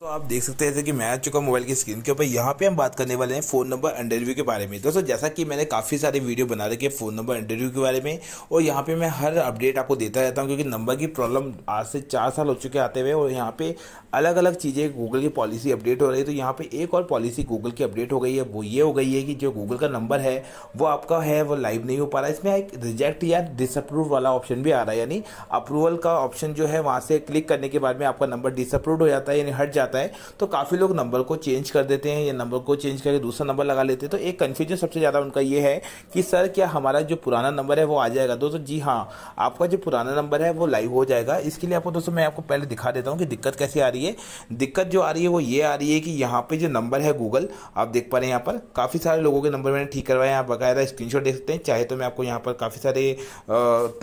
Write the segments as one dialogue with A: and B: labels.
A: तो आप देख सकते हैं जैसे कि मैं आ चुका मोबाइल की स्क्रीन के ऊपर यहाँ पे हम बात करने वाले हैं फ़ोन नंबर इंटरव्यू के बारे में दोस्तों जैसा कि मैंने काफ़ी सारे वीडियो बना रखे हैं फ़ोन नंबर इंटरव्यू के बारे में और यहाँ पे मैं हर अपडेट आपको देता रहता हूँ क्योंकि नंबर की प्रॉब्लम आज से चार साल हो चुके आते हुए और यहाँ पे अलग अलग चीज़ें गूगल की पॉलिसी अपडेट हो रही है तो यहाँ पे एक और पॉलिसी गूगल की अपडेट हो गई है वो ये हो गई है कि जो गूगल का नंबर है वो आपका है वो लाइव नहीं हो पा रहा है इसमें एक रिजेक्ट या डिसअप्रूव वाला ऑप्शन भी आ रहा है यानी अप्रूवल का ऑप्शन जो है वहाँ से क्लिक करने के बाद में आपका नंबर डिसअप्रूव हो जाता है यानी हट जाता जाता है तो काफ़ी लोग नंबर को चेंज कर देते हैं या नंबर को चेंज करके दूसरा नंबर लगा लेते हैं तो एक कन्फ्यूजन सबसे ज़्यादा उनका ये है कि सर क्या हमारा जो पुराना नंबर है वो आ जाएगा दोस्तों तो जी हाँ आपका जो पुराना नंबर है वो लाइव हो जाएगा इसके लिए आपको दोस्तों मैं आपको पहले दिखा देता हूँ कि दिक्कत कैसे आ रही है दिक्कत जो आ रही है वो ये आ रही है कि यहाँ पर जो नंबर है गूगल आप देख पा रहे हैं यहाँ पर काफ़ी सारे लोगों के नंबर मैंने ठीक करवाया आप बकायदा स्क्रीनशॉट देख सकते हैं चाहे तो मैं आपको यहाँ पर काफ़ी सारे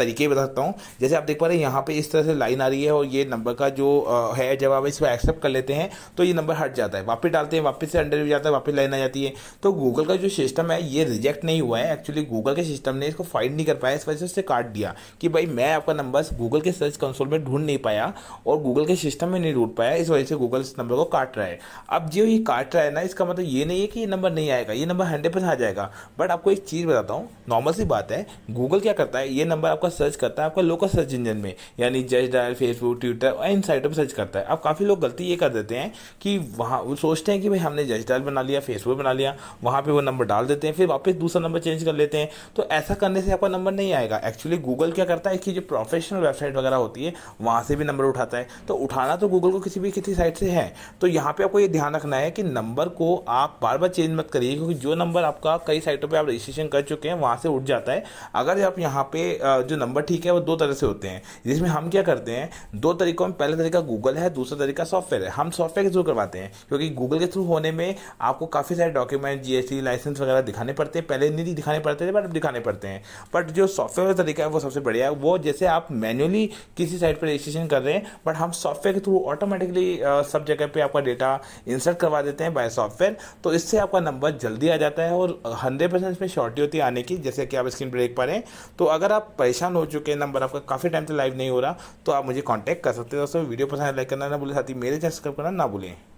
A: तरीके बता सकता हूँ जैसे आप देख पा रहे हैं यहाँ पर इस तरह से लाइन आ रही है और ये नंबर का जो है जब आप इसको एक्सेप्ट कर लेते हैं डालते हैं तो ये नंबर हट जाता है वापस डालते हैं वापस से अंडर रिव्यू जाता है वापस लाइन आ जाती है तो गूगल का जो सिस्टम है ये रिजेक्ट नहीं हुआ है एक्चुअली गूगल के सिस्टम ने इसको फाइंड नहीं कर पाया इस वजह से उससे काट दिया कि भाई मैं आपका नंबर गूगल के सर्च कंसोल में ढूंढ नहीं पाया और गूगल के सिस्टम में नहीं ढूंढ पाया इस वजह से गूगल इस नंबर को काट रहा है अब जो ये काट रहा है ना इसका मतलब ये नहीं है कि ये नंबर नहीं आएगा ये नंबर हंड्रेड परसेंट आ जाएगा बट आपको एक चीज़ बताता हूँ नॉर्मल सी बात है गूगल क्या करता है ये नंबर आपका सर्च करता है आपका लोकल सर्च इंजन में यानी जस्ट डायल फेसबुक ट्विटर और इन साइटों पर सर्च करता है अब काफ़ी लोग गलती ये कर देते देते हैं कि वहाँ वो सोचते हैं कि भाई हमने जजटाइल बना लिया फेसबुक बना लिया वहाँ पर वो नंबर डाल देते हैं फिर वापस दूसरा नंबर चेंज कर लेते हैं तो ऐसा करने से आपका नंबर नहीं आएगा एक्चुअली गूगल क्या करता है कि जो प्रोफेशनल वेबसाइट वगैरह होती है वहाँ से भी नंबर उठाता है तो उठाना तो गूगल को किसी भी किसी साइट से है तो यहाँ पर आपको ये ध्यान रखना है कि नंबर को आप बार बार चेंज मत करिए क्योंकि जो नंबर आपका कई साइटों पर आप रजिस्ट्रेशन कर चुके हैं वहाँ से उठ जाता है अगर आप यहाँ पर जो नंबर ठीक है वो दो तरह से होते हैं जिसमें हम क्या करते हैं दो तरीकों में पहला तरीका गूगल है दूसरा तरीका सॉफ्टवेयर है हम सॉफ्टवेयर के थ्रू करवाते हैं क्योंकि गूगल के थ्रू होने में आपको काफ़ी सारे डॉक्यूमेंट जीएसटी लाइसेंस वगैरह दिखाने पड़ते हैं पहले नहीं दिखाने पड़ते थे बट दिखाने पड़ते हैं बट जो सॉफ्टवेयर का तरीका है वो सबसे बढ़िया है वो जैसे आप मैनुअली किसी साइट पर रजिस्ट्रेशन कर रहे हैं बट हम सॉफ्टवेयर के थ्रू ऑटोमेटिकली सब जगह पर आपका डेटा इंसर्ट करवा देते हैं बाय सॉफ्टवेयर तो इससे आपका नंबर जल्दी आ जाता है और हंड्रेड परसेंट इसमें शॉर्टी होती है आने की जैसे कि आप स्क्रीन पर देख पा रहे हैं तो अगर आप परेशान हो चुके हैं नंबर आपका काफ़ी टाइम से लाइव नहीं हो रहा तो आप मुझे कॉन्टैक्ट कर सकते हैं दोस्तों वीडियो पसंद लाइक करना ना बोले साथ ही मेरे चैनल सब्सक्राइब करना ना भूलें